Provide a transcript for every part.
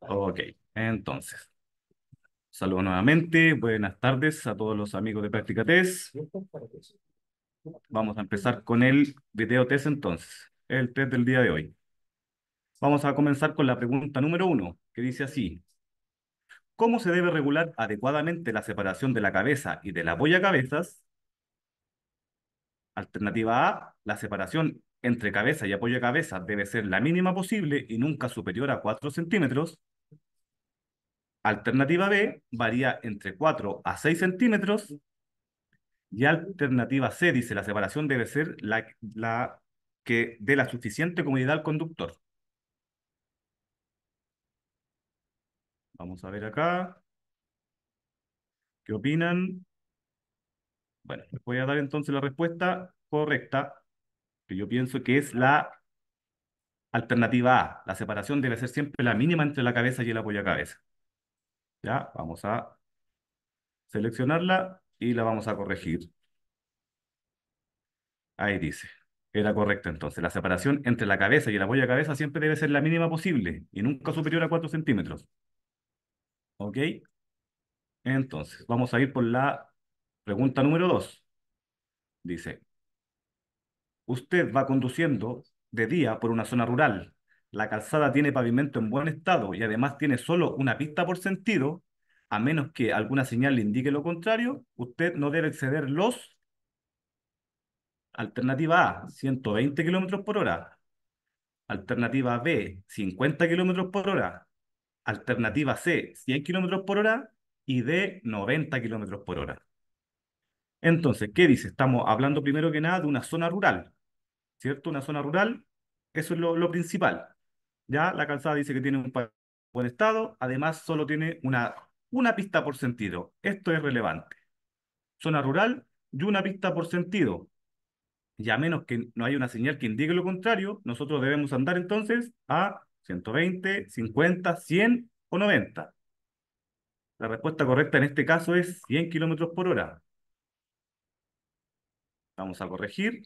Ok, entonces. Saludos nuevamente, buenas tardes a todos los amigos de Práctica Test. Vamos a empezar con el video test entonces, el test del día de hoy. Vamos a comenzar con la pregunta número uno, que dice así. ¿Cómo se debe regular adecuadamente la separación de la cabeza y de la boya cabezas? Alternativa A, la separación entre cabeza y apoyo de cabeza debe ser la mínima posible y nunca superior a 4 centímetros. Alternativa B varía entre 4 a 6 centímetros. Y alternativa C dice la separación debe ser la, la que dé la suficiente comodidad al conductor. Vamos a ver acá. ¿Qué opinan? Bueno, les voy a dar entonces la respuesta correcta que yo pienso que es la alternativa A. La separación debe ser siempre la mínima entre la cabeza y el apoyo a cabeza. Ya, vamos a seleccionarla y la vamos a corregir. Ahí dice. Era correcto entonces. La separación entre la cabeza y el apoyo a cabeza siempre debe ser la mínima posible y nunca superior a 4 centímetros. ¿Ok? Entonces, vamos a ir por la pregunta número 2. Dice, Usted va conduciendo de día por una zona rural. La calzada tiene pavimento en buen estado y además tiene solo una pista por sentido. A menos que alguna señal le indique lo contrario, usted no debe exceder los... Alternativa A, 120 kilómetros por hora. Alternativa B, 50 kilómetros por hora. Alternativa C, 100 kilómetros por hora. Y D, 90 kilómetros por hora. Entonces, ¿qué dice? Estamos hablando primero que nada de una zona rural. ¿cierto? Una zona rural, eso es lo, principal. Ya la calzada dice que tiene un buen estado, además solo tiene una, una pista por sentido. Esto es relevante. Zona rural y una pista por sentido. Y a menos que no haya una señal que indique lo contrario, nosotros debemos andar entonces a 120, 50, 100 o 90. La respuesta correcta en este caso es 100 kilómetros por hora. Vamos a corregir.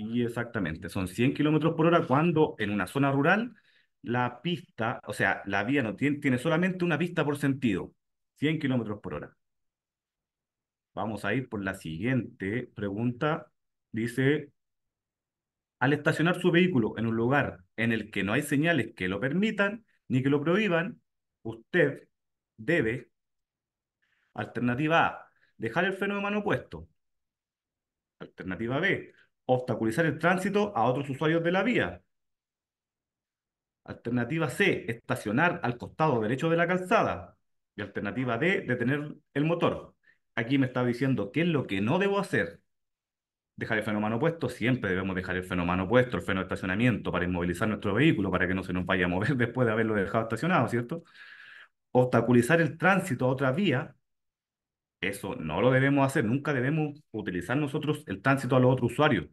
Y exactamente, son 100 kilómetros por hora cuando en una zona rural la pista, o sea, la vía no tiene, tiene solamente una pista por sentido, 100 kilómetros por hora. Vamos a ir por la siguiente pregunta. Dice, al estacionar su vehículo en un lugar en el que no hay señales que lo permitan ni que lo prohíban, usted debe, alternativa A, dejar el freno de mano puesto. Alternativa B, obstaculizar el tránsito a otros usuarios de la vía. Alternativa C, estacionar al costado derecho de la calzada. Y alternativa D, detener el motor. Aquí me está diciendo qué es lo que no debo hacer. Dejar el fenómeno puesto, siempre debemos dejar el fenómeno puesto, el freno de estacionamiento, para inmovilizar nuestro vehículo, para que no se nos vaya a mover después de haberlo dejado estacionado, ¿cierto? Obstaculizar el tránsito a otra vía, eso no lo debemos hacer, nunca debemos utilizar nosotros el tránsito a los otros usuarios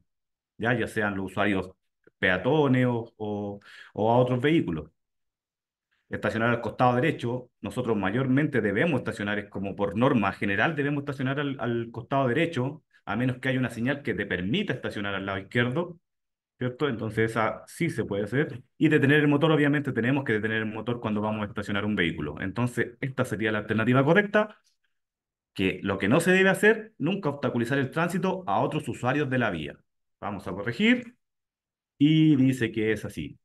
ya, ya sean los usuarios peatones o, a otros vehículos. Estacionar al costado derecho, nosotros mayormente debemos estacionar, es como por norma general debemos estacionar al, al costado derecho, a menos que haya una señal que te permita estacionar al lado izquierdo, ¿cierto? Entonces esa sí se puede hacer. Y detener el motor, obviamente tenemos que detener el motor cuando vamos a estacionar un vehículo. Entonces esta sería la alternativa correcta, que lo que no se debe hacer, nunca obstaculizar el tránsito a otros usuarios de la vía. Vamos a corregir. Y dice que es así.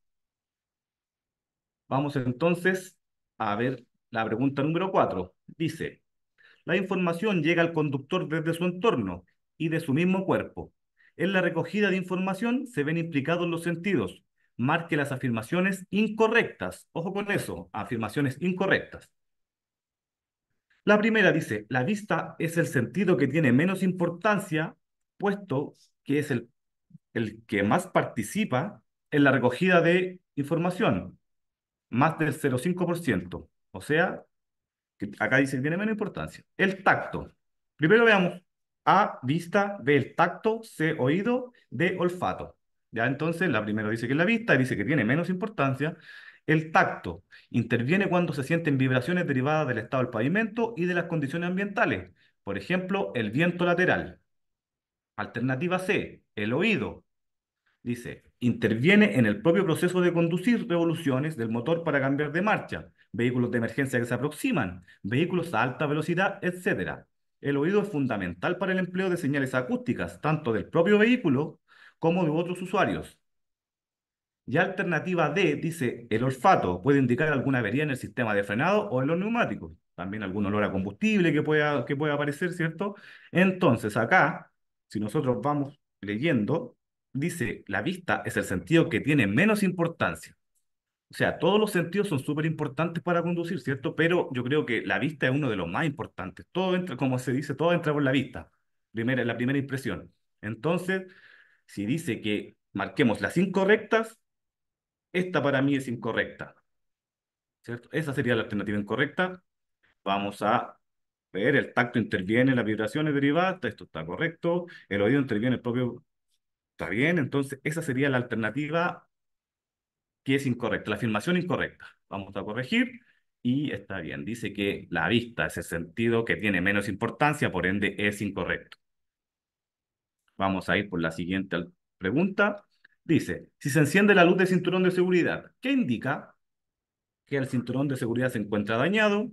Vamos entonces a ver la pregunta número 4. Dice, la información llega al conductor desde su entorno y de su mismo cuerpo. En la recogida de información se ven implicados los sentidos. Marque las afirmaciones incorrectas. Ojo con eso, afirmaciones incorrectas. La primera dice, la vista es el sentido que tiene menos importancia, puesto que es el el que más participa en la recogida de información, más del 0,5%. O sea, que acá dice que tiene menos importancia. El tacto. Primero veamos A, vista, del tacto, C, oído, D, olfato. Ya entonces, la primera dice que es la vista, dice que tiene menos importancia. El tacto interviene cuando se sienten vibraciones derivadas del estado del pavimento y de las condiciones ambientales. Por ejemplo, el viento lateral. Alternativa C, el oído. Dice, interviene en el propio proceso de conducir revoluciones del motor para cambiar de marcha, vehículos de emergencia que se aproximan, vehículos a alta velocidad, etc. El oído es fundamental para el empleo de señales acústicas, tanto del propio vehículo como de otros usuarios. Y alternativa D dice, el olfato puede indicar alguna avería en el sistema de frenado o en los neumáticos. También algún olor a combustible que pueda, que pueda aparecer, ¿cierto? Entonces, acá si nosotros vamos leyendo, dice, la vista es el sentido que tiene menos importancia. O sea, todos los sentidos son súper importantes para conducir, ¿cierto? Pero yo creo que la vista es uno de los más importantes. Todo entra, como se dice, todo entra por la vista. Primera, la primera impresión. Entonces, si dice que marquemos las incorrectas, esta para mí es incorrecta. ¿Cierto? Esa sería la alternativa incorrecta. Vamos a el tacto interviene, vibración vibraciones derivada, esto está correcto, el oído interviene, el propio está bien, entonces esa sería la alternativa que es incorrecta, la afirmación incorrecta. Vamos a corregir y está bien. Dice que la vista es el sentido que tiene menos importancia, por ende es incorrecto. Vamos a ir por la siguiente pregunta. Dice, si se enciende la luz del cinturón de seguridad, ¿qué indica? Que el cinturón de seguridad se encuentra dañado,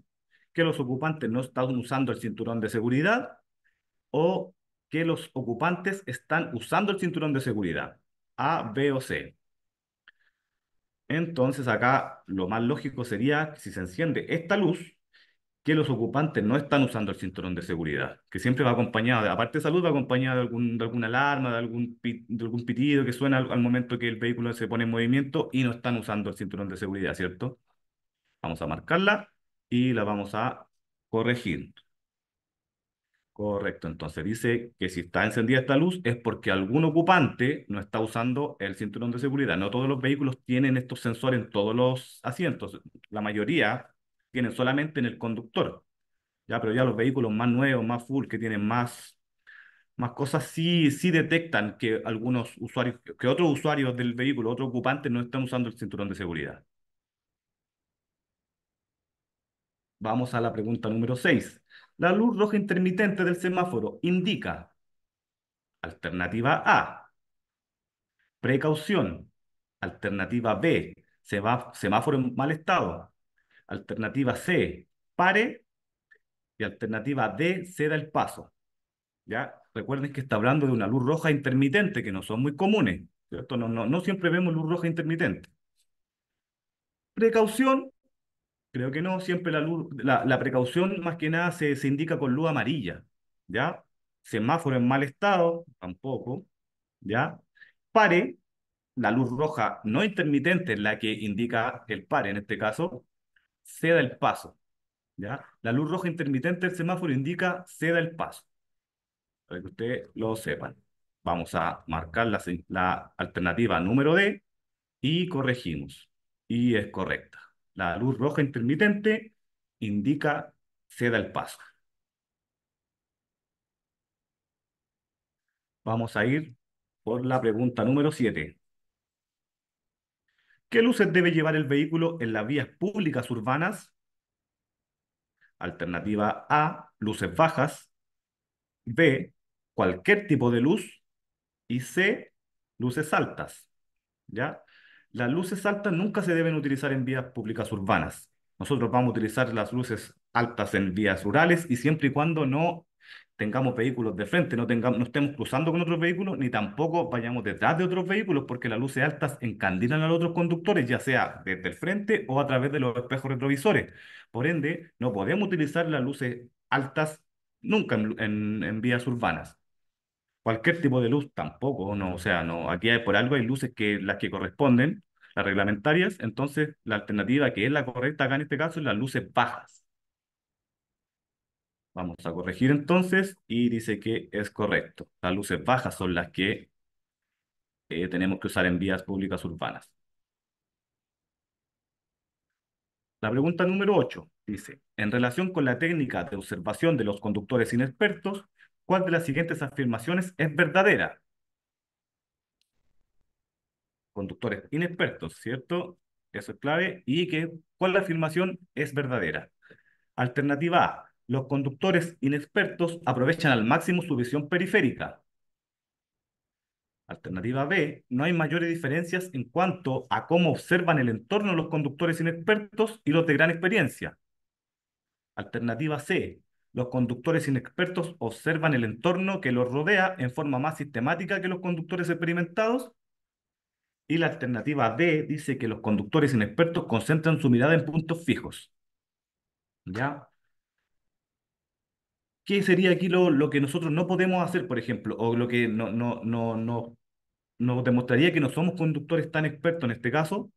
que los ocupantes no están usando el cinturón de seguridad o que los ocupantes están usando el cinturón de seguridad. A, B o C. Entonces acá lo más lógico sería si se enciende esta luz, que los ocupantes no están usando el cinturón de seguridad, que siempre va acompañado, de, aparte de salud, va acompañado de, algún, de alguna alarma, de algún, de algún pitido que suena al, momento que el vehículo se pone en movimiento y no están usando el cinturón de seguridad, ¿cierto? Vamos a marcarla y la vamos a corregir. Correcto, entonces dice que si está encendida esta luz es porque algún ocupante no está usando el cinturón de seguridad. No todos los vehículos tienen estos sensores en todos los asientos. La mayoría tienen solamente en el conductor. Ya, pero ya los vehículos más nuevos, más full, que tienen más, más cosas, sí, sí detectan que algunos usuarios, que otros usuarios del vehículo, otros ocupantes no están usando el cinturón de seguridad. Vamos a la pregunta número 6. La luz roja intermitente del semáforo indica, alternativa A, precaución, alternativa B, semáforo en mal estado, alternativa C, pare, y alternativa D, ceda el paso. ¿Ya? Recuerden que está hablando de una luz roja intermitente, que no son muy comunes, ¿cierto? No, no, no siempre vemos luz roja intermitente. Precaución Creo que no, siempre la luz, la, precaución más que nada se, indica con luz amarilla, ¿ya? Semáforo en mal estado, tampoco, ¿ya? Pare, la luz roja no intermitente es la que indica el pare en este caso, ceda el paso, ¿ya? La luz roja intermitente del semáforo indica ceda el paso, para que ustedes lo sepan. Vamos a marcar la, la alternativa número D y corregimos, y es correcta. La luz roja intermitente indica ceda el paso. Vamos a ir por la pregunta número 7. ¿Qué luces debe llevar el vehículo en las vías públicas urbanas? Alternativa A, luces bajas. B, cualquier tipo de luz. Y C, luces altas. ¿Ya? las luces altas nunca se deben utilizar en vías públicas urbanas. Nosotros vamos a utilizar las luces altas en vías rurales y siempre y cuando no tengamos vehículos de frente, no, tengamos, no estemos cruzando con otros vehículos, ni tampoco vayamos detrás de otros vehículos, porque las luces altas encandilan a los otros conductores, ya sea desde el frente o a través de los espejos retrovisores. Por ende, no podemos utilizar las luces altas nunca en vías urbanas cualquier tipo de luz tampoco, no, o sea, no, aquí por algo hay luces que las que corresponden, las reglamentarias, entonces la alternativa que es la correcta acá en este caso es las luces bajas. Vamos a corregir entonces y dice que es correcto. Las luces bajas son las que eh, tenemos que usar en vías públicas urbanas. La pregunta número 8 dice, en relación con la técnica de observación de los conductores inexpertos, ¿Cuál de las siguientes afirmaciones es verdadera? Conductores inexpertos, ¿cierto? Eso es clave. ¿Y que, cuál afirmación es verdadera? Alternativa A. Los conductores inexpertos aprovechan al máximo su visión periférica. Alternativa B, no hay mayores diferencias en cuanto a cómo observan el entorno los conductores inexpertos y los de gran experiencia. Alternativa C, los conductores inexpertos observan el entorno que los rodea en forma más sistemática que los conductores experimentados. Y la alternativa D dice que los conductores inexpertos concentran su mirada en puntos fijos. ¿Ya? ¿Qué sería aquí lo, lo que nosotros no podemos hacer, por ejemplo? O lo que no, no, no, no, nos demostraría que no somos conductores tan expertos en este caso.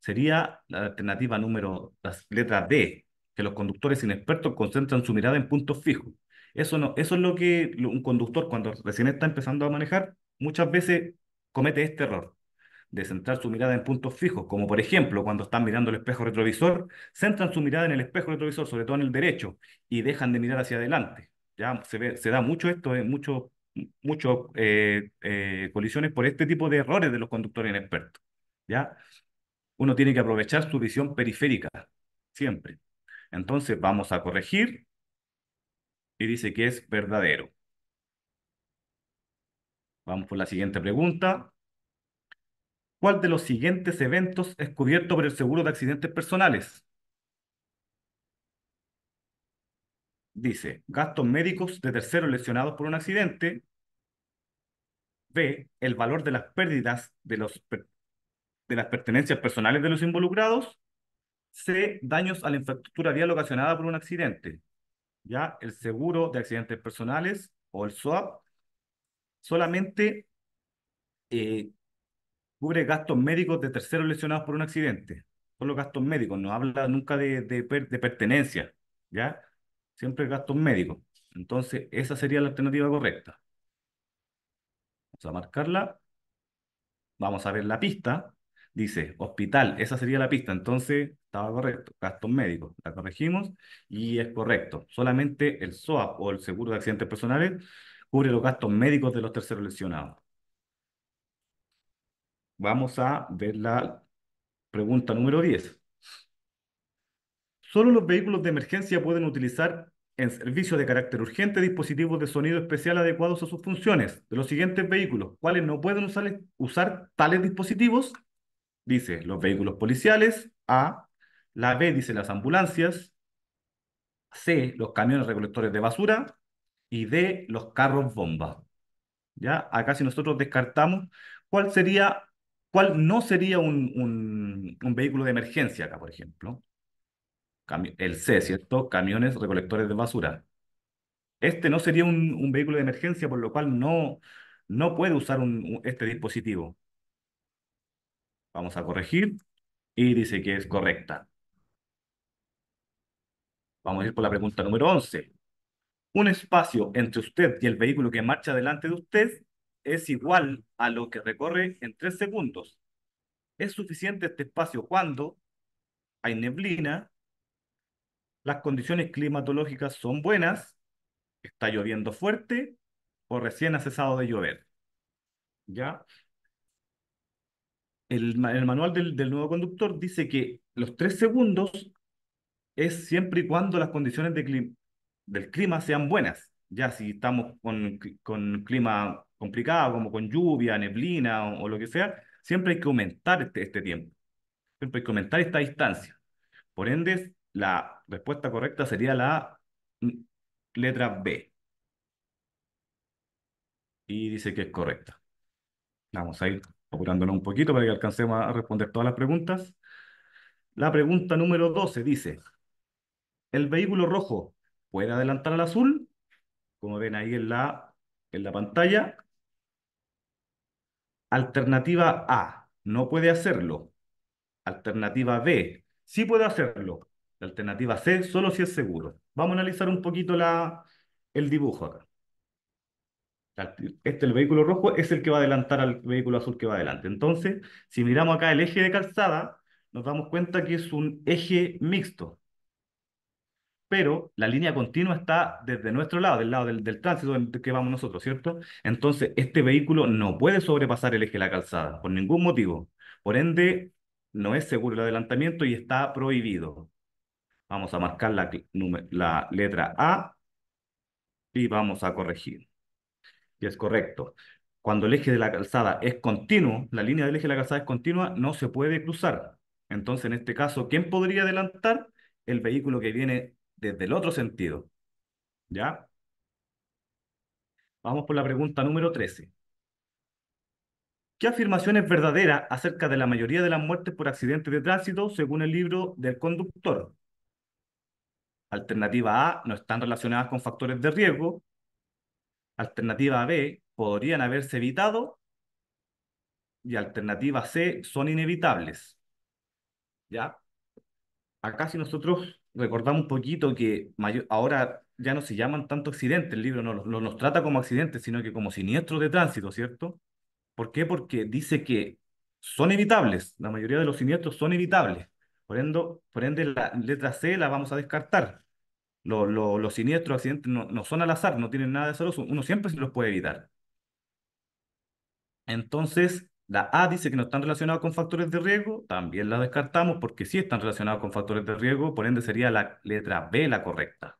Sería la alternativa número, la letra D, que los conductores inexpertos concentran su mirada en puntos fijos. Eso, no, eso es lo que un conductor cuando recién está empezando a manejar muchas veces comete este error de centrar su mirada en puntos fijos, como por ejemplo cuando están mirando el espejo retrovisor, centran su mirada en el espejo retrovisor, sobre todo en el derecho, y dejan de mirar hacia adelante. Ya se, da mucho esto, muchas mucho, eh, eh, colisiones por este tipo de errores de los conductores inexpertos. ¿ya? Uno tiene que aprovechar su visión periférica, siempre. Entonces vamos a corregir y dice que es verdadero. Vamos por la siguiente pregunta. ¿Cuál de los siguientes eventos es cubierto por el seguro de accidentes personales? Dice, gastos médicos de terceros lesionados por un accidente. B, el valor de las pérdidas de, los, de las pertenencias personales de los involucrados. C, daños a la infraestructura vial ocasionada por un accidente. Ya, el seguro de accidentes personales o el SWAP solamente eh, cubre gastos médicos de terceros lesionados por un accidente. Son los gastos médicos, no habla nunca de, pertenencia, ¿ya? Siempre gastos médicos. Entonces, esa sería la alternativa correcta. Vamos a marcarla. Vamos a ver la pista dice hospital, esa sería la pista, entonces estaba correcto, gastos médicos, la corregimos y es correcto. Solamente el SOAP o el seguro de accidentes personales cubre los gastos médicos de los terceros lesionados. Vamos a ver la pregunta número 10. Solo los vehículos de emergencia pueden utilizar en servicio de carácter urgente dispositivos de sonido especial adecuados a sus funciones de los siguientes vehículos, ¿cuáles no pueden usar tales dispositivos dice los vehículos policiales, A, la B dice las ambulancias, C, los camiones recolectores de basura y D, los carros bomba. ¿Ya? Acá si nosotros descartamos, ¿cuál sería, cuál no sería un, un, vehículo de emergencia acá, por ejemplo? el C, ¿cierto? Camiones recolectores de basura. Este no sería un, vehículo de emergencia, por lo cual no, no puede usar este dispositivo. Vamos a corregir y dice que es correcta. Vamos a ir por la pregunta número 11. Un espacio entre usted y el vehículo que marcha delante de usted es igual a lo que recorre en tres segundos. Es suficiente este espacio cuando hay neblina, las condiciones climatológicas son buenas, está lloviendo fuerte o recién ha cesado de llover. ¿Ya? el, manual del, nuevo conductor dice que los tres segundos es siempre y cuando las condiciones del clima sean buenas. Ya si estamos con, con clima complicado, como con lluvia, neblina o, lo que sea, siempre hay que aumentar este, este tiempo. Siempre hay que aumentar esta distancia. Por ende, la respuesta correcta sería la letra B. Y dice que es correcta. Vamos a ir apurándonos un poquito para que alcancemos a responder todas las preguntas. La pregunta número 12 dice, ¿el vehículo rojo puede adelantar al azul? Como ven ahí en la, en la pantalla. Alternativa A, no puede hacerlo. Alternativa B, sí puede hacerlo. alternativa C, solo si es seguro. Vamos a analizar un poquito la, el dibujo acá. Este, el vehículo rojo, es el que va a adelantar al vehículo azul que va adelante. Entonces, si miramos acá el eje de calzada, nos damos cuenta que es un eje mixto. Pero la línea continua está desde nuestro lado, del lado del, tránsito en que vamos nosotros, ¿cierto? Entonces, este vehículo no puede sobrepasar el eje de la calzada, por ningún motivo. Por ende, no es seguro el adelantamiento y está prohibido. Vamos a marcar la letra A y vamos a corregir y es correcto. Cuando el eje de la calzada es continuo, la línea del eje de la calzada es continua, no se puede cruzar. Entonces, en este caso, ¿quién podría adelantar? El vehículo que viene desde el otro sentido. ¿Ya? Vamos por la pregunta número 13. ¿Qué afirmación es verdadera acerca de la mayoría de las muertes por accidentes de tránsito según el libro del conductor? Alternativa A, no están relacionadas con factores de riesgo. Alternativa B, podrían haberse evitado. Y alternativa C, son inevitables. ¿Ya? Acá si nosotros recordamos un poquito que ahora ya no se llaman tanto accidentes, el libro no los, trata como accidentes, sino que como siniestros de tránsito, ¿cierto? ¿Por qué? Porque dice que son evitables, la mayoría de los siniestros son evitables. por ende la letra C la vamos a descartar los, siniestros, accidentes no, son al azar, no tienen nada de saloso. uno siempre se los puede evitar. Entonces, la A dice que no están relacionados con factores de riesgo, también la descartamos porque sí están relacionados con factores de riesgo, por ende sería la letra B la correcta.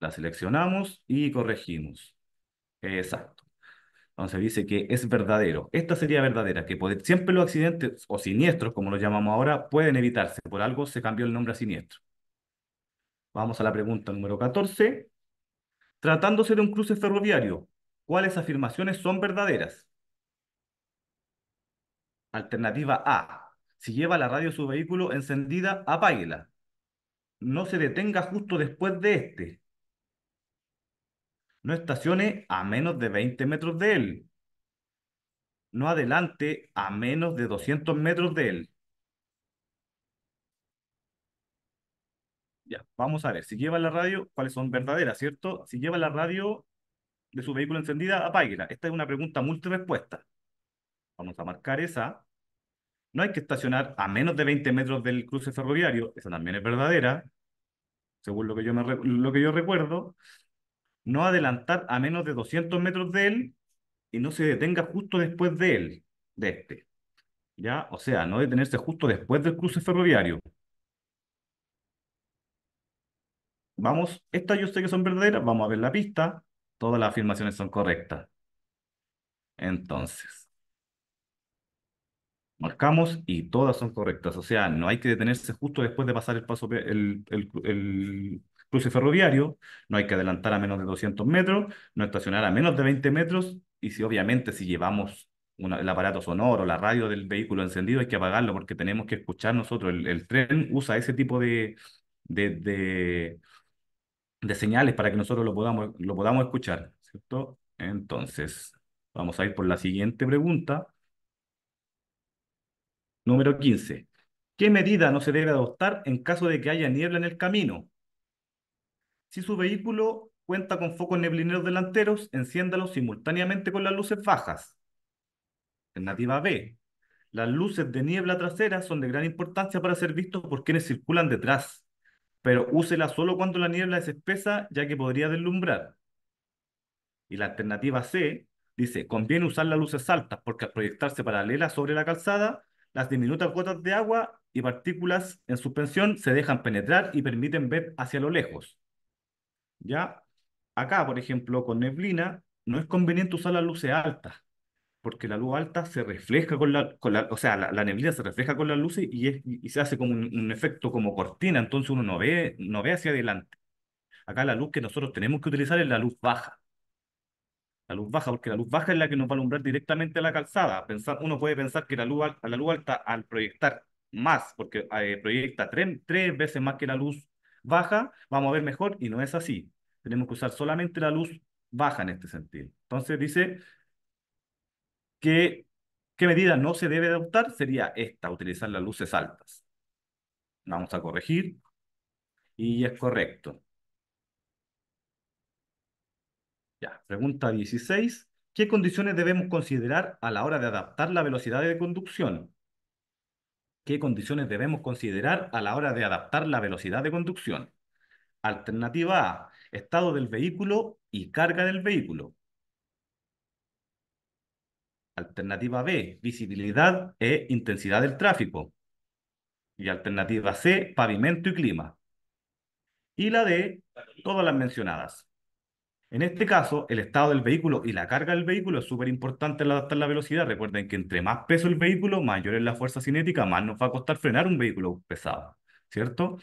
La seleccionamos y corregimos. Exacto. Entonces dice que es verdadero. Esta sería verdadera, que siempre los accidentes o siniestros, como los llamamos ahora, pueden evitarse. Por algo se cambió el nombre a siniestro. Vamos a la pregunta número 14. Tratándose de un cruce ferroviario, ¿cuáles afirmaciones son verdaderas? Alternativa A. Si lleva la radio de su vehículo encendida, apáguela. No se detenga justo después de este. No estacione a menos de 20 metros de él. No adelante a menos de 200 metros de él. vamos a ver. Si lleva la radio, ¿cuáles son verdaderas, cierto? Si lleva la radio de su vehículo encendida, apáguela. Esta es una pregunta multirespuesta. Vamos a marcar esa. No hay que estacionar a menos de 20 metros del cruce ferroviario. Esa también es verdadera, según lo que yo, lo que yo recuerdo. No adelantar a menos de 200 metros de él y no se detenga justo después de él, de este. ¿Ya? O sea, no detenerse justo después del cruce ferroviario. vamos, estas yo sé que son verdaderas, vamos a ver la pista, todas las afirmaciones son correctas. Entonces, marcamos y todas son correctas, o sea, no hay que detenerse justo después de pasar el paso, el, el, cruce ferroviario, no hay que adelantar a menos de 200 metros, no estacionar a menos de 20 metros, y si obviamente si llevamos el aparato sonoro, la radio del vehículo encendido, hay que apagarlo porque tenemos que escuchar nosotros. El, tren usa ese tipo de, de, de señales para que nosotros lo podamos, lo podamos escuchar, ¿cierto? Entonces, vamos a ir por la siguiente pregunta. Número 15. ¿Qué medida no se debe adoptar en caso de que haya niebla en el camino? Si su vehículo cuenta con focos neblineros delanteros, enciéndalos simultáneamente con las luces bajas. Alternativa B. Las luces de niebla trasera son de gran importancia para ser vistos por quienes circulan detrás pero úsela solo cuando la niebla es espesa, ya que podría deslumbrar. Y la alternativa C dice, conviene usar las luces altas porque al proyectarse paralelas sobre la calzada, las diminutas gotas de agua y partículas en suspensión se dejan penetrar y permiten ver hacia lo lejos. Ya acá, por ejemplo, con neblina, no es conveniente usar las luces altas porque la luz alta se refleja con la, con la o sea, la, neblina se refleja con las luces y, y se hace como un, efecto como cortina, entonces uno no ve, no ve hacia adelante. Acá la luz que nosotros tenemos que utilizar es la luz baja. La luz baja, porque la luz baja es la que nos va a alumbrar directamente a la calzada. Pensar, uno puede pensar que la luz, alta, la luz alta al proyectar más, porque eh, proyecta tres, tres veces más que la luz baja, vamos a ver mejor y no es así. Tenemos que usar solamente la luz baja en este sentido. Entonces dice ¿Qué medida no se debe adoptar? Sería esta, utilizar las luces altas. Vamos a corregir. Y es correcto. Ya, pregunta 16. ¿Qué condiciones debemos considerar a la hora de adaptar la velocidad de conducción? ¿Qué condiciones debemos considerar a la hora de adaptar la velocidad de conducción? Alternativa A, estado del vehículo y carga del vehículo. Alternativa B, visibilidad e intensidad del tráfico. Y alternativa C, pavimento y clima. Y la D, todas las mencionadas. En este caso, el estado del vehículo y la carga del vehículo es súper importante al adaptar la velocidad. Recuerden que entre más peso el vehículo, mayor es la fuerza cinética, más nos va a costar frenar un vehículo pesado, ¿cierto?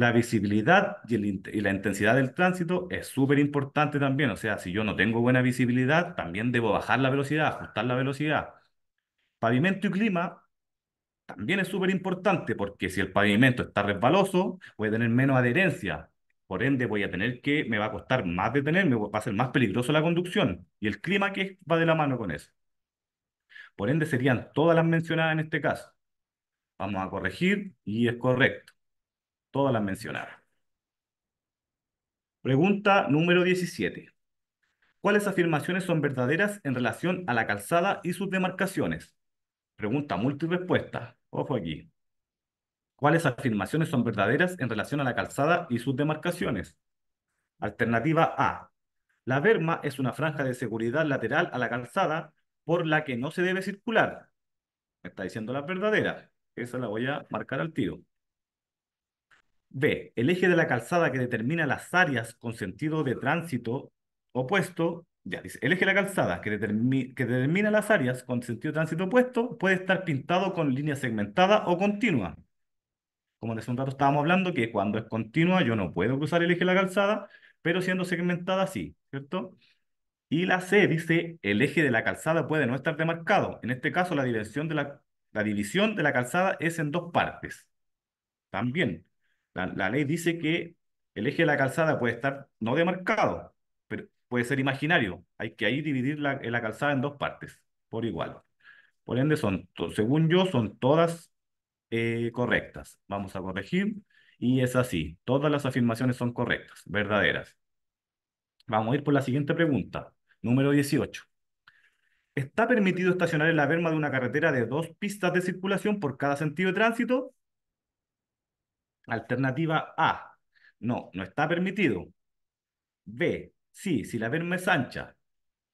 la visibilidad y, la intensidad del tránsito es súper importante también. O sea, si yo no tengo buena visibilidad, también debo bajar la velocidad, ajustar la velocidad. Pavimento y clima también es súper importante porque si el pavimento está resbaloso, voy a tener menos adherencia. Por ende, voy a tener que, me va a costar más detenerme, va a ser más peligroso la conducción. Y el clima que va de la mano con eso. Por ende, serían todas las mencionadas en este caso. Vamos a corregir y es correcto todas las mencionadas. Pregunta número 17. ¿Cuáles afirmaciones son verdaderas en relación a la calzada y sus demarcaciones? Pregunta multirespuesta. Ojo aquí. ¿Cuáles afirmaciones son verdaderas en relación a la calzada y sus demarcaciones? Alternativa A. La verma es una franja de seguridad lateral a la calzada por la que no se debe circular. Me está diciendo la verdadera. Esa la voy a marcar al tiro. B. El eje de la calzada que determina las áreas con sentido de tránsito opuesto. Ya dice, el eje de la calzada que, que determina las áreas con sentido de tránsito opuesto puede estar pintado con línea segmentada o continua. Como en un rato estábamos hablando que cuando es continua yo no puedo cruzar el eje de la calzada, pero siendo segmentada sí, ¿cierto? Y la C dice, el eje de la calzada puede no estar demarcado. En este caso la, de la división de la calzada es en dos partes. También, la, ley dice que el eje de la calzada puede estar no demarcado, pero puede ser imaginario. Hay que ahí dividir la, eh, calzada en dos partes, por igual. Por ende, son, según yo, son todas eh, correctas. Vamos a corregir. Y es así. Todas las afirmaciones son correctas, verdaderas. Vamos a ir por la siguiente pregunta. Número 18. ¿Está permitido estacionar en la berma de una carretera de dos pistas de circulación por cada sentido de tránsito? Alternativa A, no, no está permitido. B, sí, si la verma es ancha.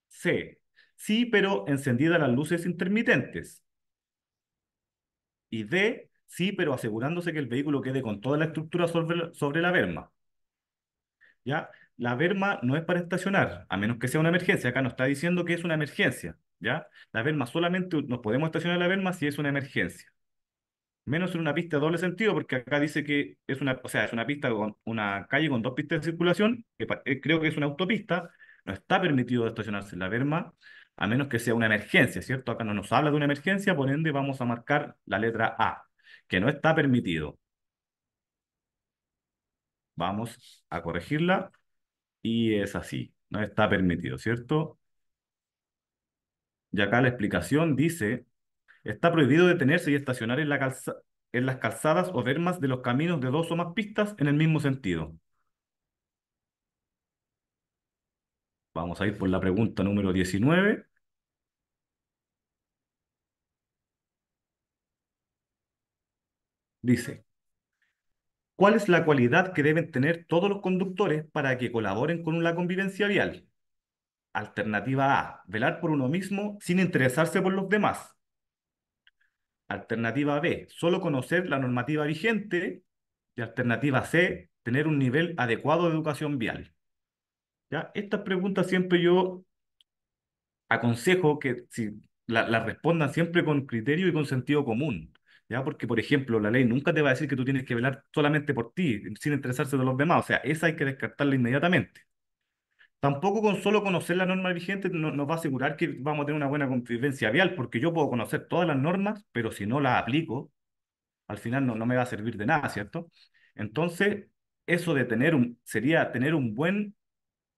C, sí, pero encendida las luces intermitentes. Y D, sí, pero asegurándose que el vehículo quede con toda la estructura sobre, sobre la verma. ¿Ya? La verma no es para estacionar, a menos que sea una emergencia. Acá nos está diciendo que es una emergencia. ¿ya? La verma solamente nos podemos estacionar la verma si es una emergencia menos en una pista de doble sentido, porque acá dice que es una, o sea, es una pista con una calle con dos pistas de circulación, que eh, creo que es una autopista, no está permitido estacionarse en la berma, a menos que sea una emergencia, ¿cierto? Acá no nos habla de una emergencia, por ende vamos a marcar la letra A, que no está permitido. Vamos a corregirla y es así, no está permitido, ¿cierto? Y acá la explicación dice Está prohibido detenerse y estacionar en, la en las calzadas o dermas de los caminos de dos o más pistas en el mismo sentido. Vamos a ir por la pregunta número 19. Dice, ¿cuál es la cualidad que deben tener todos los conductores para que colaboren con la convivencia vial? Alternativa A, velar por uno mismo sin interesarse por los demás. Alternativa B, solo conocer la normativa vigente. Y alternativa C, tener un nivel adecuado de educación vial. ¿Ya? Estas preguntas siempre yo aconsejo que si, las la respondan siempre con criterio y con sentido común. ¿ya? Porque, por ejemplo, la ley nunca te va a decir que tú tienes que velar solamente por ti, sin interesarse de los demás. O sea, esa hay que descartarla inmediatamente. Tampoco con solo conocer la norma vigente nos va a asegurar que vamos a tener una buena convivencia vial, porque yo puedo conocer todas las normas, pero si no las aplico, al final no, no me va a servir de nada, ¿cierto? Entonces, eso de tener un, sería tener un buen,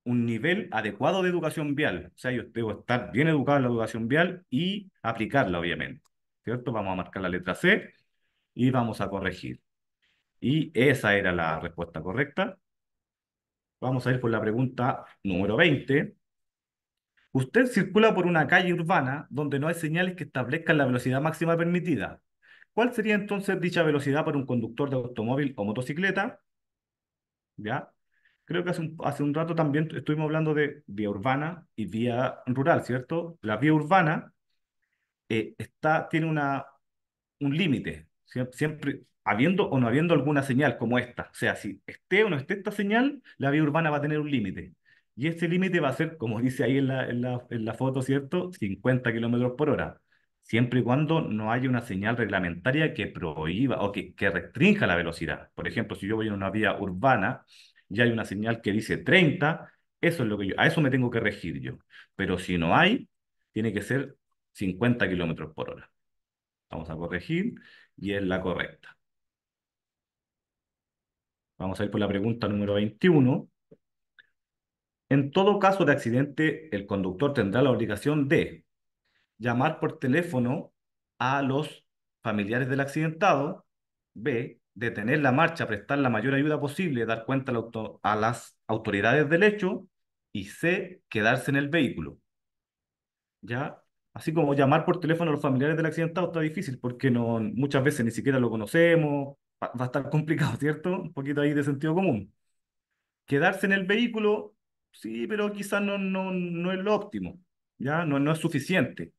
un nivel adecuado de educación vial. O sea, yo debo estar bien educado en la educación vial y aplicarla, obviamente, ¿cierto? Vamos a marcar la letra C y vamos a corregir. Y esa era la respuesta correcta. Vamos a ir por la pregunta número 20. Usted circula por una calle urbana donde no hay señales que establezcan la velocidad máxima permitida. ¿Cuál sería entonces dicha velocidad para un conductor de automóvil o motocicleta? ¿Ya? Creo que hace un, rato también estuvimos hablando de vía urbana y vía rural, ¿cierto? La vía urbana eh, tiene un límite. siempre, habiendo o no habiendo alguna señal como esta, o sea, si esté o no esté esta señal, la vía urbana va a tener un límite. Y este límite va a ser, como dice ahí en la, en la, foto, ¿cierto? 50 kilómetros por hora, siempre y cuando no haya una señal reglamentaria que prohíba o que, que restrinja la velocidad. Por ejemplo, si yo voy en una vía urbana y hay una señal que dice 30, eso es lo que yo, a eso me tengo que regir yo. Pero si no hay, tiene que ser 50 kilómetros por hora. Vamos a corregir y es la correcta. Vamos a ir por la pregunta número 21. En todo caso de accidente, el conductor tendrá la obligación de llamar por teléfono a los familiares del accidentado, b, detener la marcha, prestar la mayor ayuda posible, dar cuenta a las autoridades del hecho, y c, quedarse en el vehículo. ¿Ya? Así como llamar por teléfono a los familiares del accidentado está difícil porque no, muchas veces ni siquiera lo conocemos, va a estar complicado, ¿cierto? Un poquito ahí de sentido común. Quedarse en el vehículo, sí, pero quizás no, no, no es lo óptimo, ¿ya? No, no es suficiente.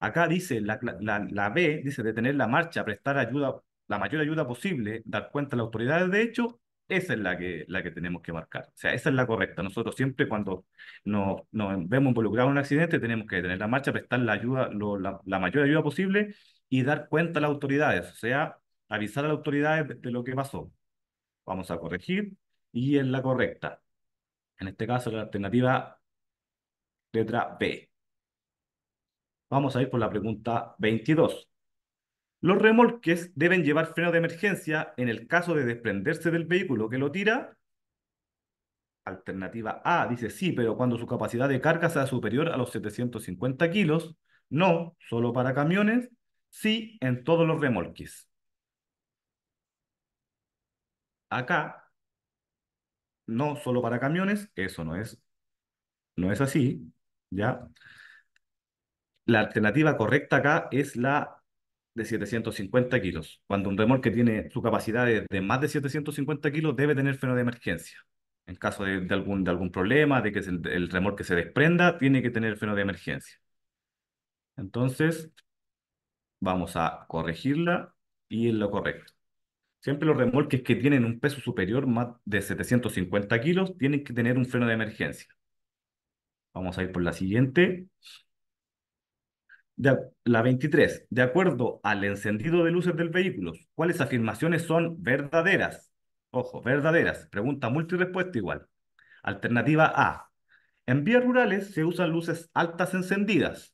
Acá dice la, la, la B, dice detener la marcha, prestar ayuda, la mayor ayuda posible, dar cuenta a las autoridades de hecho, esa es la que, la que tenemos que marcar. O sea, esa es la correcta. Nosotros siempre cuando nos, nos vemos involucrados en un accidente tenemos que detener la marcha, prestar la, ayuda, la, la mayor ayuda posible y dar cuenta a las autoridades. O sea, avisar a la autoridad de, lo que pasó. Vamos a corregir y es la correcta. En este caso, la alternativa letra B. Vamos a ir por la pregunta 22. Los remolques deben llevar freno de emergencia en el caso de desprenderse del vehículo que lo tira. Alternativa A dice sí, pero cuando su capacidad de carga sea superior a los 750 kilos. No, solo para camiones. Sí, en todos los remolques. acá, no solo para camiones, eso no es, no es así, ¿ya? La alternativa correcta acá es la de 750 kilos. Cuando un remolque tiene su capacidad de, más de 750 kilos, debe tener freno de emergencia. En caso de, algún, de algún problema, de que el, el remolque se desprenda, tiene que tener freno de emergencia. Entonces, vamos a corregirla y es lo correcto. Siempre los remolques que tienen un peso superior más de 750 kilos tienen que tener un freno de emergencia. Vamos a ir por la siguiente. la 23. De acuerdo al encendido de luces del vehículo, ¿cuáles afirmaciones son verdaderas? Ojo, verdaderas. Pregunta multirespuesta igual. Alternativa A. En vías rurales se usan luces altas encendidas.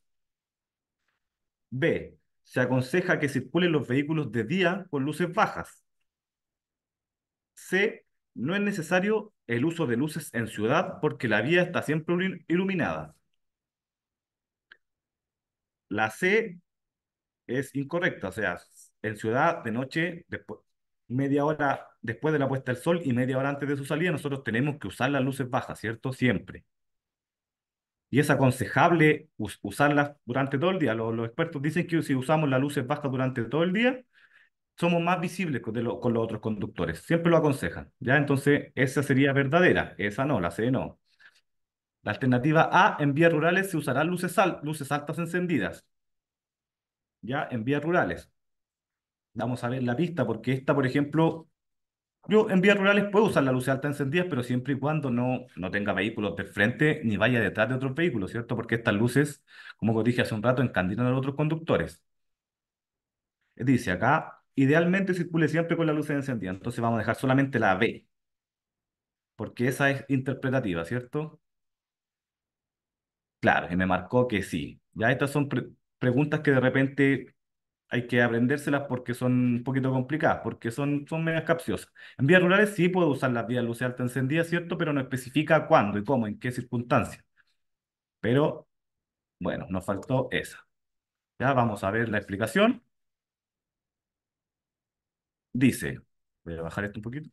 B. Se aconseja que circulen los vehículos de día con luces bajas. C. No es necesario el uso de luces en ciudad porque la vía está siempre iluminada. La C es incorrecta, o sea, en ciudad de noche, después, media hora después de la puesta del sol y media hora antes de su salida, nosotros tenemos que usar las luces bajas, ¿cierto? Siempre. Y es aconsejable usarlas durante todo el día. los, expertos dicen que si usamos las luces bajas durante todo el día, somos más visibles con, los otros conductores. Siempre lo aconsejan, ¿ya? Entonces, esa sería verdadera, esa no, la C no. La alternativa A, en vías rurales se usarán luces, luces altas encendidas. ¿Ya? En vías rurales. Vamos a ver la pista, porque esta, por ejemplo, yo en vías rurales puedo usar la luz alta encendida, pero siempre y cuando no, no tenga vehículos de frente ni vaya detrás de otros vehículos, ¿cierto? Porque estas luces, como dije hace un rato, encandilan a los otros conductores. Dice acá, idealmente circule siempre con la luz encendida. Entonces vamos a dejar solamente la B, porque esa es interpretativa, ¿cierto? Claro, y me marcó que sí. Ya estas son preguntas que de repente hay que aprendérselas porque son un poquito complicadas, porque son, son medias capciosas. En vías rurales sí puedo usar la vía luces alta encendida, ¿cierto? Pero no especifica cuándo y cómo, en qué circunstancia Pero, bueno, nos faltó esa. Ya vamos a ver la explicación dice, voy a bajar esto un poquito,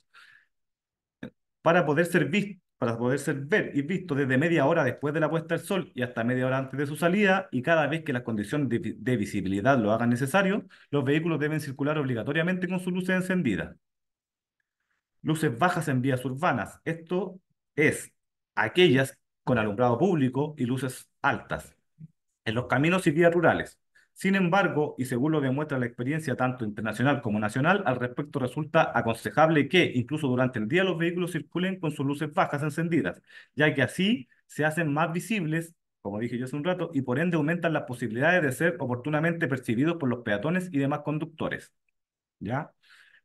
para poder ser visto, para poder ser ver y visto desde media hora después de la puesta del sol y hasta media hora antes de su salida, y cada vez que las condiciones de, de visibilidad lo hagan necesario, los vehículos deben circular obligatoriamente con sus luces encendidas. Luces bajas en vías urbanas, esto es aquellas con alumbrado público y luces altas, en los caminos y vías rurales, sin embargo, y según lo demuestra la experiencia tanto internacional como nacional, al respecto resulta aconsejable que incluso durante el día los vehículos circulen con sus luces bajas encendidas, ya que así se hacen más visibles, como dije yo hace un rato, y por ende aumentan las posibilidades de ser oportunamente percibidos por los peatones y demás conductores. ¿Ya?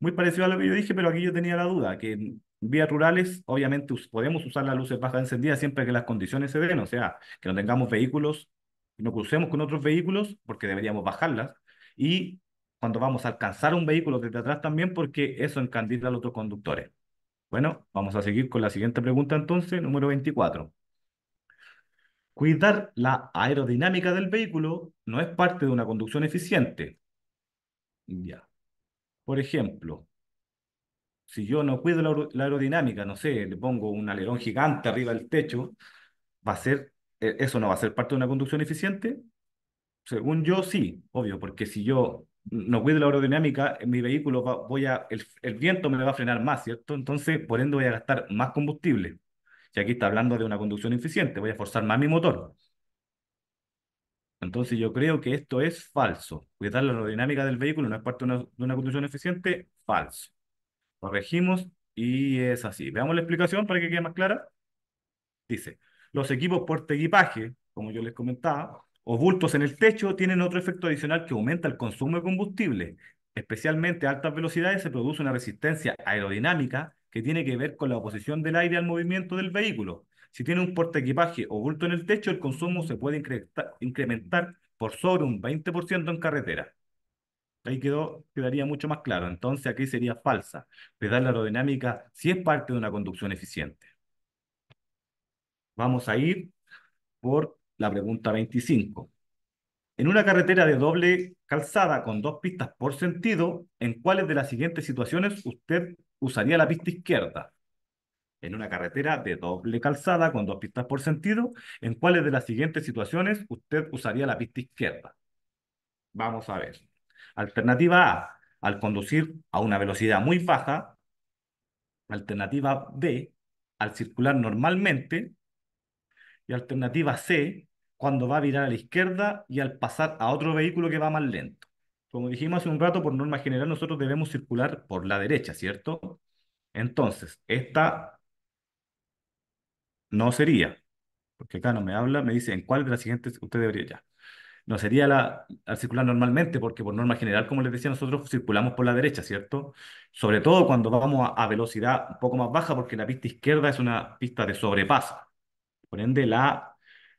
Muy parecido a lo que yo dije, pero aquí yo tenía la duda, que en vías rurales obviamente podemos usar las luces bajas encendidas siempre que las condiciones se den, o sea, que no tengamos vehículos no crucemos con otros vehículos, porque deberíamos bajarlas, y cuando vamos a alcanzar un vehículo desde atrás también, porque eso encandila a los otros conductores. Bueno, vamos a seguir con la siguiente pregunta entonces, número 24. Cuidar la aerodinámica del vehículo no es parte de una conducción eficiente. Ya. Por ejemplo, si yo no cuido la, aerodinámica, no sé, le pongo un alerón gigante arriba del techo, va a ser eh, ¿eso no va a ser parte de una conducción eficiente? Según yo, sí, obvio, porque si yo no cuido la aerodinámica, en mi vehículo voy a, el, viento me va a frenar más, ¿cierto? Entonces, por ende, voy a gastar más combustible. Y aquí está hablando de una conducción eficiente, voy a forzar más mi motor. Entonces, yo creo que esto es falso. Cuidar la aerodinámica del vehículo no es parte de una, de una conducción eficiente, falso. Corregimos y es así. Veamos la explicación para que quede más clara. Dice, los equipos porte equipaje, como yo les comentaba, o bultos en el techo tienen otro efecto adicional que aumenta el consumo de combustible. Especialmente a altas velocidades se produce una resistencia aerodinámica que tiene que ver con la oposición del aire al movimiento del vehículo. Si tiene un porte equipaje o bulto en el techo, el consumo se puede incrementar por sobre un 20% en carretera. Ahí quedó, quedaría mucho más claro. Entonces aquí sería falsa. la aerodinámica si es parte de una conducción eficiente. Vamos a ir por la pregunta 25. En una carretera de doble calzada con dos pistas por sentido, ¿en cuáles de las siguientes situaciones usted usaría la pista izquierda? En una carretera de doble calzada con dos pistas por sentido, ¿en cuáles de las siguientes situaciones usted usaría la pista izquierda? Vamos a ver. Alternativa A, al conducir a una velocidad muy baja. Alternativa B, al circular normalmente y alternativa C cuando va a virar a la izquierda y al pasar a otro vehículo que va más lento. Como dijimos hace un rato, por norma general nosotros debemos circular por la derecha, ¿cierto? Entonces, esta no sería, porque acá no me habla, me dice en cuál de las siguientes usted debería ya. No sería la, al circular normalmente, porque por norma general, como les decía, nosotros circulamos por la derecha, ¿cierto? Sobre todo cuando vamos a, a velocidad un poco más baja, porque la pista izquierda es una pista de sobrepaso. Por ende, la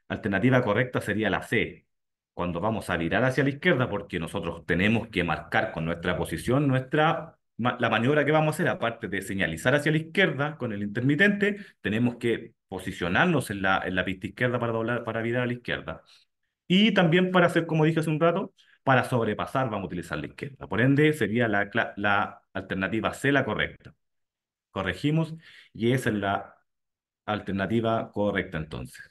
alternativa correcta sería la C. Cuando vamos a virar hacia la izquierda, porque nosotros tenemos que marcar con nuestra posición nuestra, la maniobra que vamos a hacer, aparte de señalizar hacia la izquierda con el intermitente, tenemos que posicionarnos en la, en la pista izquierda para para virar a la izquierda. Y también para hacer, como dije hace un rato, para sobrepasar vamos a utilizar la izquierda. Por ende, sería la, la alternativa C la correcta. Corregimos y esa es la Alternativa correcta entonces.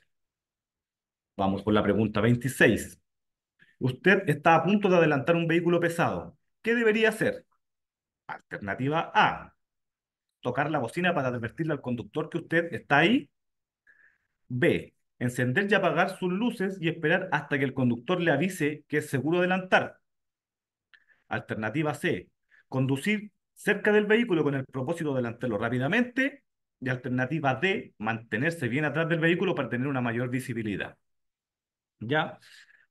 Vamos con la pregunta 26. Usted está a punto de adelantar un vehículo pesado. ¿Qué debería hacer? Alternativa A. Tocar la bocina para advertirle al conductor que usted está ahí. B. Encender y apagar sus luces y esperar hasta que el conductor le avise que es seguro adelantar. Alternativa C. Conducir cerca del vehículo con el propósito de adelantarlo rápidamente y alternativa D, mantenerse bien atrás del vehículo para tener una mayor visibilidad. ¿Ya?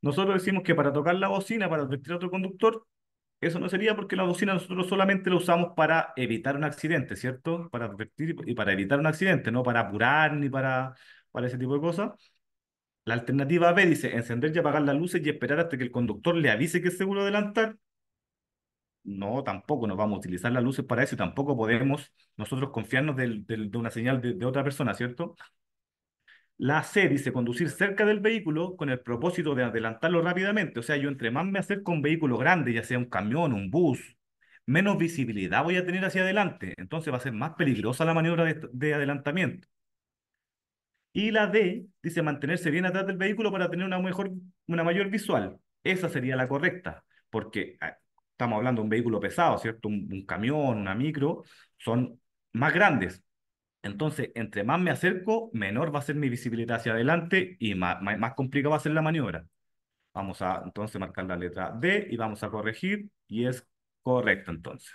Nosotros decimos que para tocar la bocina, para advertir a otro conductor, eso no sería porque la bocina nosotros solamente la usamos para evitar un accidente, ¿cierto? Para advertir y para evitar un accidente, no para apurar ni para, para ese tipo de cosas. La alternativa B dice encender y apagar las luces y esperar hasta que el conductor le avise que es seguro adelantar no, tampoco nos vamos a utilizar las luces para eso y tampoco podemos nosotros confiarnos de una señal de, otra persona, ¿cierto? La C dice conducir cerca del vehículo con el propósito de adelantarlo rápidamente. O sea, yo entre más me acerco a un vehículo grande, ya sea un camión, un bus, menos visibilidad voy a tener hacia adelante. Entonces va a ser más peligrosa la maniobra de, de adelantamiento. Y la D dice mantenerse bien atrás del vehículo para tener una, mejor, una mayor visual. Esa sería la correcta, porque ah, estamos hablando de un vehículo pesado, ¿cierto? Un, camión, una micro, son más grandes. Entonces, entre más me acerco, menor va a ser mi visibilidad hacia adelante y más, más, más complicada va a ser la maniobra. Vamos a entonces marcar la letra D y vamos a corregir y es correcto entonces.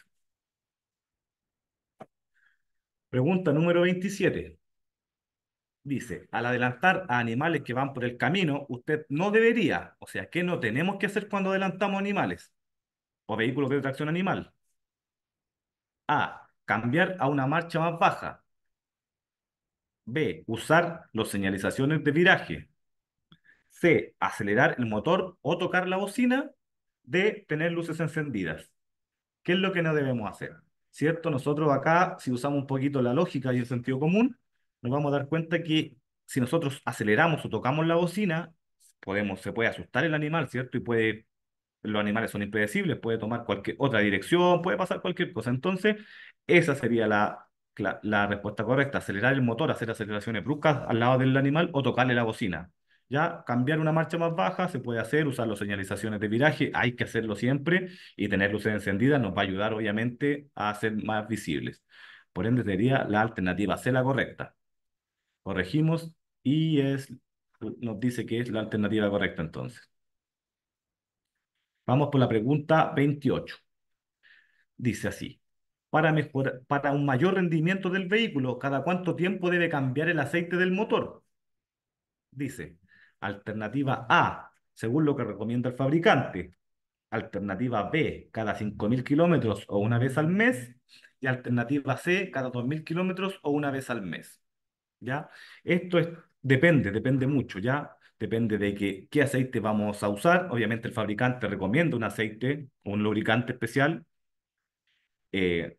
Pregunta número 27. Dice, al adelantar a animales que van por el camino, usted no debería, o sea, ¿qué no tenemos que hacer cuando adelantamos animales? o vehículos de tracción animal. A. Cambiar a una marcha más baja. B. Usar las señalizaciones de viraje. C. Acelerar el motor o tocar la bocina. D. Tener luces encendidas. ¿Qué es lo que no debemos hacer? ¿Cierto? Nosotros acá, si usamos un poquito la lógica y el sentido común, nos vamos a dar cuenta que si nosotros aceleramos o tocamos la bocina, podemos, se puede asustar el animal, ¿cierto? Y puede los animales son impredecibles, puede tomar cualquier otra dirección, puede pasar cualquier cosa. Entonces, esa sería la, la, respuesta correcta, acelerar el motor, hacer aceleraciones bruscas al lado del animal o tocarle la bocina. Ya cambiar una marcha más baja se puede hacer, usar las señalizaciones de viraje, hay que hacerlo siempre y tener luces encendidas nos va a ayudar obviamente a ser más visibles. Por ende sería la alternativa C la correcta. Corregimos y es, nos dice que es la alternativa correcta entonces. Vamos por la pregunta 28. Dice así, para, para un mayor rendimiento del vehículo, ¿cada cuánto tiempo debe cambiar el aceite del motor? Dice, alternativa A, según lo que recomienda el fabricante. Alternativa B, cada 5.000 kilómetros o una vez al mes. Y alternativa C, cada 2.000 kilómetros o una vez al mes. ¿Ya? Esto depende, depende mucho, ¿ya? depende de que, qué aceite vamos a usar. Obviamente el fabricante recomienda un aceite, un lubricante especial. Eh,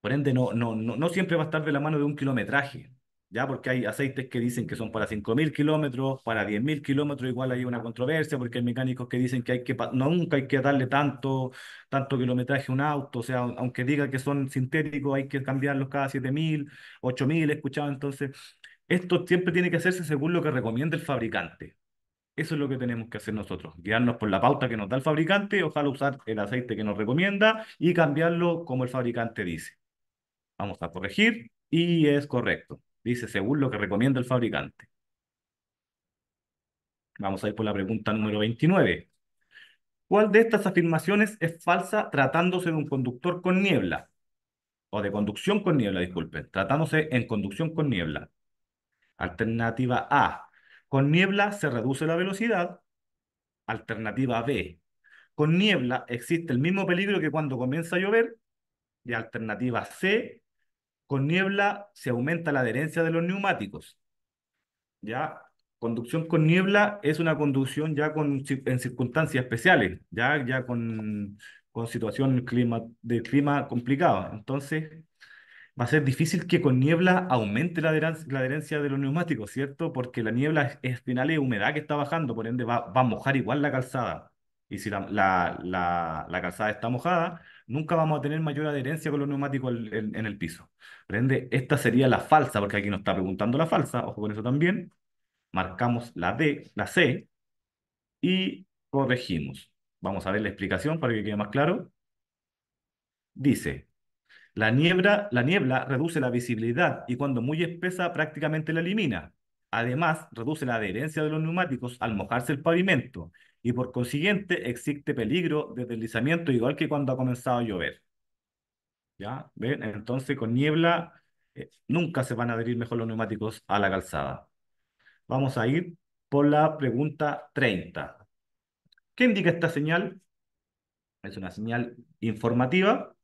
por ende, no, no, no, no, siempre va a estar de la mano de un kilometraje, ¿ya? Porque hay aceites que dicen que son para 5.000 kilómetros, para 10.000 kilómetros, igual hay una controversia, porque hay mecánicos que dicen que, hay que nunca hay que darle tanto, tanto kilometraje a un auto, o sea, aunque diga que son sintéticos, hay que cambiarlos cada 7.000, 8.000, escuchado, entonces esto siempre tiene que hacerse según lo que recomienda el fabricante. Eso es lo que tenemos que hacer nosotros, guiarnos por la pauta que nos da el fabricante, ojalá usar el aceite que nos recomienda y cambiarlo como el fabricante dice. Vamos a corregir y es correcto. Dice según lo que recomienda el fabricante. Vamos a ir por la pregunta número 29. ¿Cuál de estas afirmaciones es falsa tratándose de un conductor con niebla? O de conducción con niebla, disculpen. Tratándose en conducción con niebla. Alternativa A, con niebla se reduce la velocidad. Alternativa B, con niebla existe el mismo peligro que cuando comienza a llover. Y alternativa C, con niebla se aumenta la adherencia de los neumáticos. Ya, conducción con niebla es una conducción ya en circunstancias especiales, ya, ya con, con situación de clima complicado. Entonces, va a ser difícil que con niebla aumente la, adherencia de los neumáticos, ¿cierto? Porque la niebla es, es final es humedad que está bajando, por ende va, a mojar igual la calzada. Y si la, calzada está mojada, nunca vamos a tener mayor adherencia con los neumáticos en, en el piso. Por ende, esta sería la falsa, porque aquí nos está preguntando la falsa, ojo con eso también. Marcamos la D, la C y corregimos. Vamos a ver la explicación para que quede más claro. Dice, la niebla, la niebla reduce la visibilidad y cuando muy espesa prácticamente la elimina. Además, reduce la adherencia de los neumáticos al mojarse el pavimento y por consiguiente existe peligro de deslizamiento igual que cuando ha comenzado a llover. ¿Ya? ¿Ven? Entonces con niebla eh, nunca se van a adherir mejor los neumáticos a la calzada. Vamos a ir por la pregunta 30. ¿Qué indica esta señal? Es una señal informativa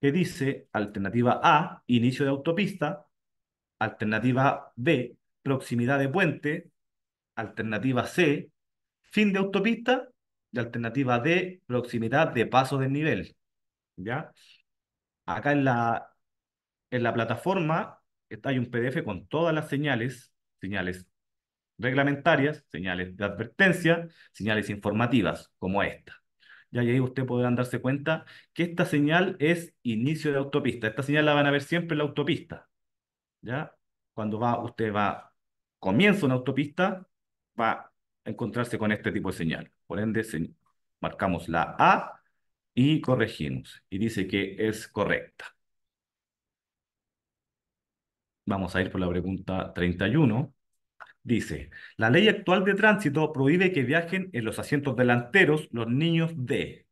que dice alternativa A, inicio de autopista, alternativa B, proximidad de puente, alternativa C, fin de autopista y alternativa D, proximidad de paso del nivel. ¿Ya? Acá en la, en la plataforma está, hay un PDF con todas las señales, señales reglamentarias, señales de advertencia, señales informativas como esta ya ahí usted podrán darse cuenta que esta señal es inicio de autopista. Esta señal la van a ver siempre en la autopista. ¿Ya? Cuando va, usted va, comienza una autopista, va a encontrarse con este tipo de señal. Por ende, marcamos la A y corregimos. Y dice que es correcta. Vamos a ir por la pregunta 31. Dice, la ley actual de tránsito prohíbe que viajen en los asientos delanteros los niños de...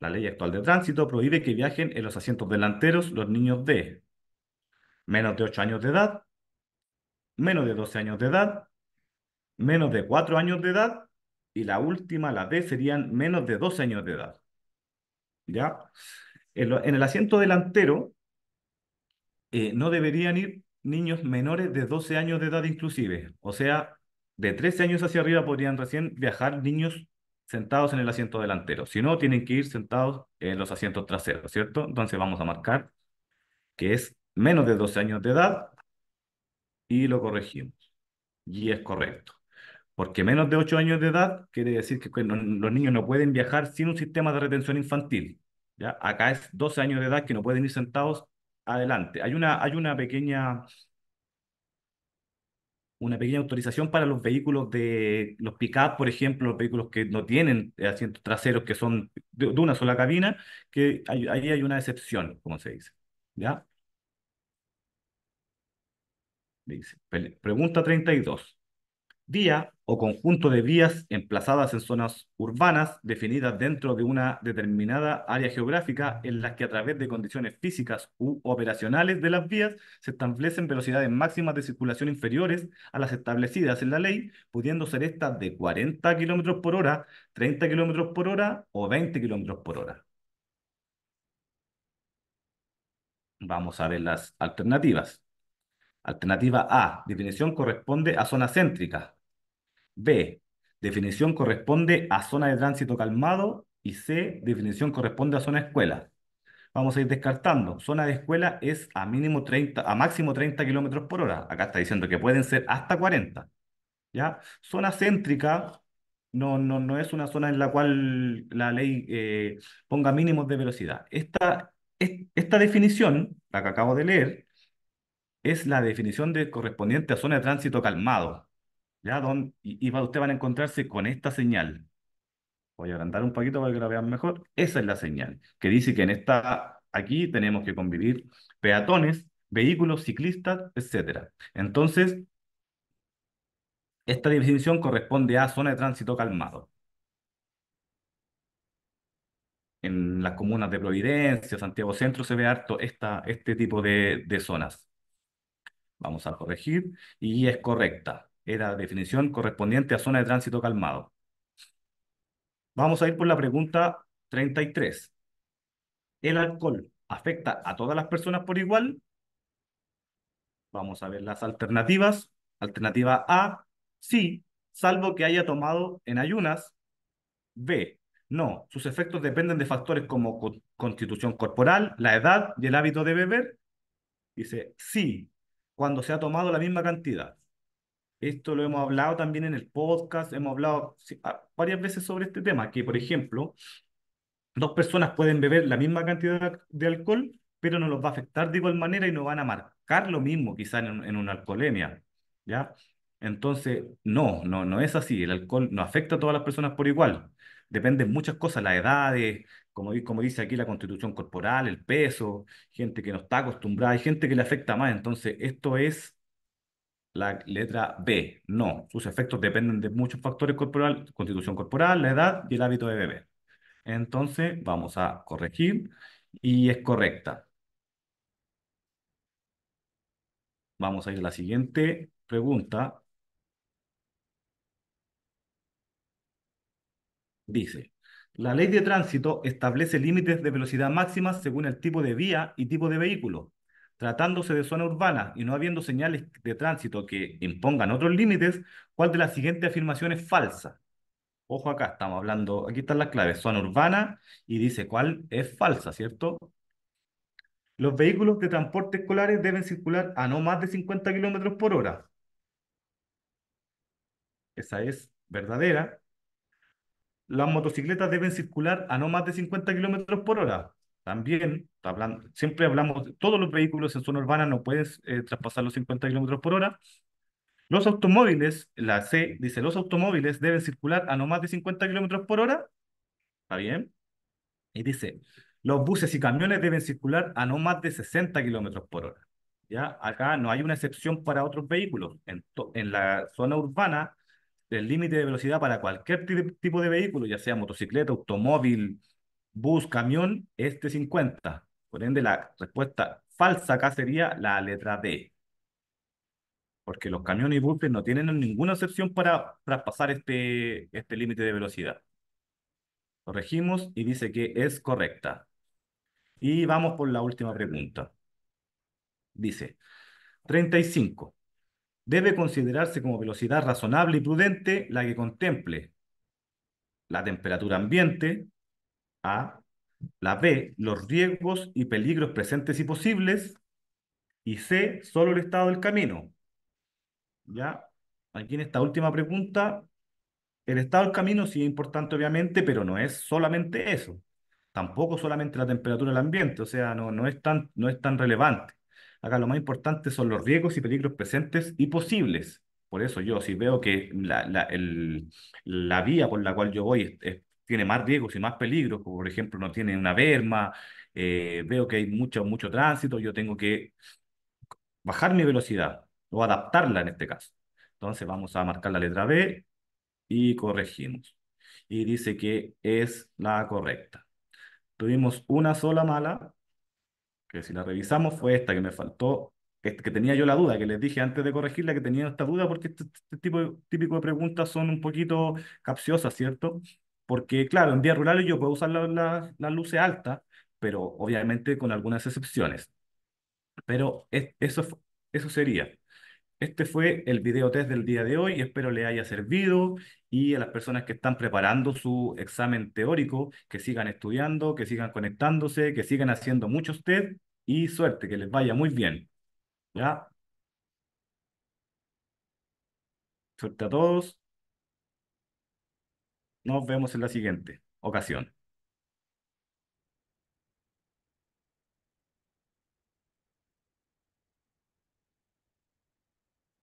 La ley actual de tránsito prohíbe que viajen en los asientos delanteros los niños de menos de 8 años de edad, menos de 12 años de edad, menos de 4 años de edad y la última, la D, serían menos de 12 años de edad. ¿Ya? En, el asiento delantero eh, no deberían ir niños menores de 12 años de edad inclusive. O sea, de 13 años hacia arriba podrían recién viajar niños sentados en el asiento delantero. Si no, tienen que ir sentados en los asientos traseros, ¿cierto? Entonces vamos a marcar que es menos de 12 años de edad y lo corregimos. Y es correcto. Porque menos de 8 años de edad quiere decir que los niños no pueden viajar sin un sistema de retención infantil. ¿ya? Acá es 12 años de edad que no pueden ir sentados adelante. Hay una, hay una pequeña una pequeña autorización para los vehículos de los pick-up, por ejemplo, los vehículos que no tienen eh, asientos traseros, que son de, una sola cabina, que ahí hay una excepción, como se dice. ¿Ya? Dice, pregunta 32 vía o conjunto de vías emplazadas en zonas urbanas definidas dentro de una determinada área geográfica en las que a través de condiciones físicas u operacionales de las vías se establecen velocidades máximas de circulación inferiores a las establecidas en la ley, pudiendo ser estas de 40 km por hora, 30 km por hora o 20 km por hora. Vamos a ver las alternativas. Alternativa A, definición corresponde a zona céntrica, B. Definición corresponde a zona de tránsito calmado. Y C. Definición corresponde a zona escuela. Vamos a ir descartando. Zona de escuela es a, mínimo 30, a máximo 30 kilómetros por hora. Acá está diciendo que pueden ser hasta 40. ¿Ya? Zona céntrica no, no, es una zona en la cual la ley eh, ponga mínimos de velocidad. Esta, esta definición, la que acabo de leer, es la definición de, correspondiente a zona de tránsito calmado. ¿Ya? Don, y, ustedes van a encontrarse con esta señal. Voy a agrandar un poquito para que la vean mejor. Esa es la señal, que dice que en esta, aquí tenemos que convivir peatones, vehículos, ciclistas, etc. Entonces, esta división corresponde a zona de tránsito calmado. En las comunas de Providencia, Santiago Centro, se ve harto esta, este tipo de zonas. Vamos a corregir y es correcta era la definición correspondiente a zona de tránsito calmado. Vamos a ir por la pregunta 33. ¿El alcohol afecta a todas las personas por igual? Vamos a ver las alternativas. Alternativa A, sí, salvo que haya tomado en ayunas. B, no, sus efectos dependen de factores como constitución corporal, la edad y el hábito de beber. Dice, sí, cuando se ha tomado la misma cantidad. Esto lo hemos hablado también en el podcast, hemos hablado ah, varias veces sobre este tema, que por ejemplo, dos personas pueden beber la misma cantidad de alcohol, pero no los va a afectar de igual manera y no van a marcar lo mismo quizás en, una alcoholemia, ¿ya? Entonces, no, no, no es así, el alcohol no afecta a todas las personas por igual, dependen muchas cosas, las edades, como, como dice aquí la constitución corporal, el peso, gente que no está acostumbrada, hay gente que le afecta más, entonces esto es la letra B, no. Sus efectos dependen de muchos factores corporales, constitución corporal, la edad y el hábito de beber. Entonces, vamos a corregir y es correcta. Vamos a ir a la siguiente pregunta. Dice, la ley de tránsito establece límites de velocidad máxima según el tipo de vía y tipo de vehículo. Tratándose de zona urbana y no habiendo señales de tránsito que impongan otros límites, ¿cuál de las siguientes afirmaciones es falsa? Ojo acá, estamos hablando, aquí están las claves, zona urbana y dice cuál es falsa, ¿cierto? Los vehículos de transporte escolares deben circular a no más de 50 kilómetros por hora. Esa es verdadera. Las motocicletas deben circular a no más de 50 kilómetros por hora. También, hablando, siempre hablamos, de todos los vehículos en zona urbana no pueden eh, traspasar los 50 kilómetros por hora. Los automóviles, la C dice, los automóviles deben circular a no más de 50 kilómetros por hora. ¿Está bien? Y dice, los buses y camiones deben circular a no más de 60 kilómetros por hora. ¿Ya? Acá no hay una excepción para otros vehículos. En, en la zona urbana, el límite de velocidad para cualquier tipo de vehículo, ya sea motocicleta, automóvil, bus, camión, este 50. Por ende, la respuesta falsa acá sería la letra D. Porque los camiones y buses no tienen ninguna excepción para traspasar este, este límite de velocidad. Corregimos y dice que es correcta. Y vamos por la última pregunta. Dice, 35. Debe considerarse como velocidad razonable y prudente la que contemple la temperatura ambiente, a. La B, los riesgos y peligros presentes y posibles. Y C, solo el estado del camino. ¿Ya? Aquí en esta última pregunta, el estado del camino sí es importante, obviamente, pero no es solamente eso. Tampoco solamente la temperatura del ambiente, o sea, no, no, es tan, no es tan relevante. Acá lo más importante son los riesgos y peligros presentes y posibles. Por eso yo, si veo que la, la, el, la vía por la cual yo voy es tiene más riesgos y más peligros, por ejemplo no tiene una berma, eh, veo que hay mucho, mucho tránsito, yo tengo que bajar mi velocidad o adaptarla en este caso. Entonces vamos a marcar la letra B y corregimos. Y dice que es la correcta. Tuvimos una sola mala, que si la revisamos fue esta que me faltó, este, que, tenía yo la duda, que les dije antes de corregirla que tenía esta duda porque este, este, este tipo típico de preguntas son un poquito capciosas, ¿cierto? Porque, claro, en día rurales yo puedo usar las la, la luces altas, pero obviamente con algunas excepciones. Pero eso, eso sería. Este fue el video test del día de hoy. Espero le haya servido y a las personas que están preparando su examen teórico, que sigan estudiando, que sigan conectándose, que sigan haciendo mucho test y suerte, que les vaya muy bien. ¿Ya? Suerte a todos. Nos vemos en la siguiente ocasión.